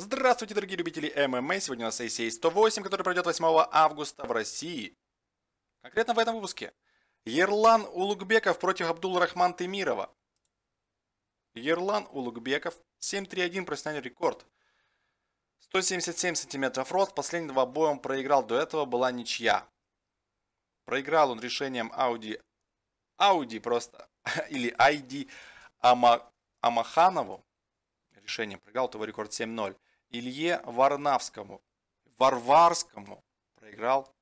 Здравствуйте, дорогие любители ММА! Сегодня у нас ACA 108, который пройдет 8 августа в России. Конкретно в этом выпуске. Ерлан Улугбеков против Абдул Рахман Тимирова. Ерлан Улугбеков, 7-3-1, профессиональный рекорд. 177 сантиметров рост, последние два боя он проиграл, до этого была ничья. Проиграл он решением Audi, Audi просто, или ID Ама, Амаханову решением. Проиграл его рекорд 7-0. Илье Варнавскому, Варварскому проиграл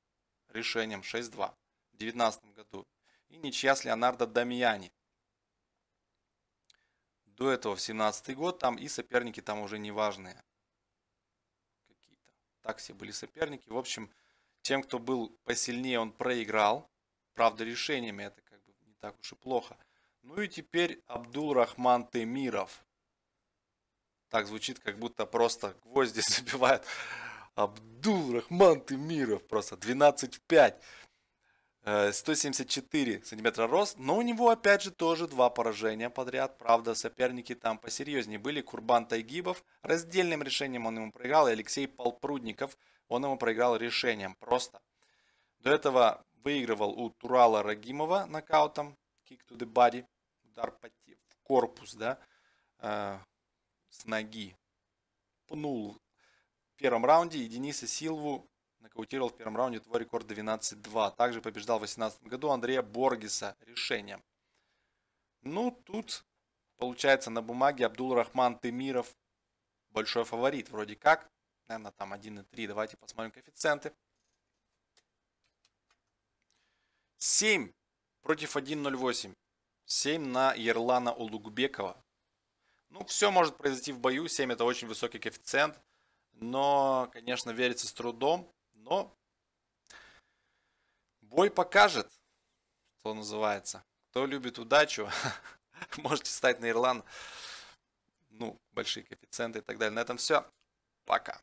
решением 6-2 в 2019 году. И ничья с Леонардо Дамьяни. До этого в 17 год там и соперники там уже не важные. Какие-то. Так все были соперники. В общем, тем, кто был посильнее, он проиграл. Правда, решениями это как бы не так уж и плохо. Ну и теперь Абдул Рахман Темиров. Так звучит, как будто просто гвозди забивают. Абдул Рахман Тымиров просто 12:5, 174 э, сантиметра рост, но у него опять же тоже два поражения подряд. Правда, соперники там посерьезнее были. Курбан Тайгибов, раздельным решением он ему проиграл, и Алексей Полпрудников, он ему проиграл решением просто. До этого выигрывал у Турала Рагимова нокаутом, kick to the body, удар в корпус, да. Э, с ноги. Пнул в первом раунде и Дениса Силву нокаутировал в первом раунде твой рекорд 12-2. Также побеждал в 2018 году Андрея Боргиса решением. Ну, тут получается на бумаге Абдул Рахман Тымиров большой фаворит вроде как. Наверное, там 1,3. Давайте посмотрим коэффициенты. 7 против 1,08. 7 на Ерлана Улугбекова. Ну, все может произойти в бою. 7 это очень высокий коэффициент. Но, конечно, верится с трудом. Но бой покажет, что называется. Кто любит удачу, можете стать на Ирланд. Ну, большие коэффициенты и так далее. На этом все. Пока.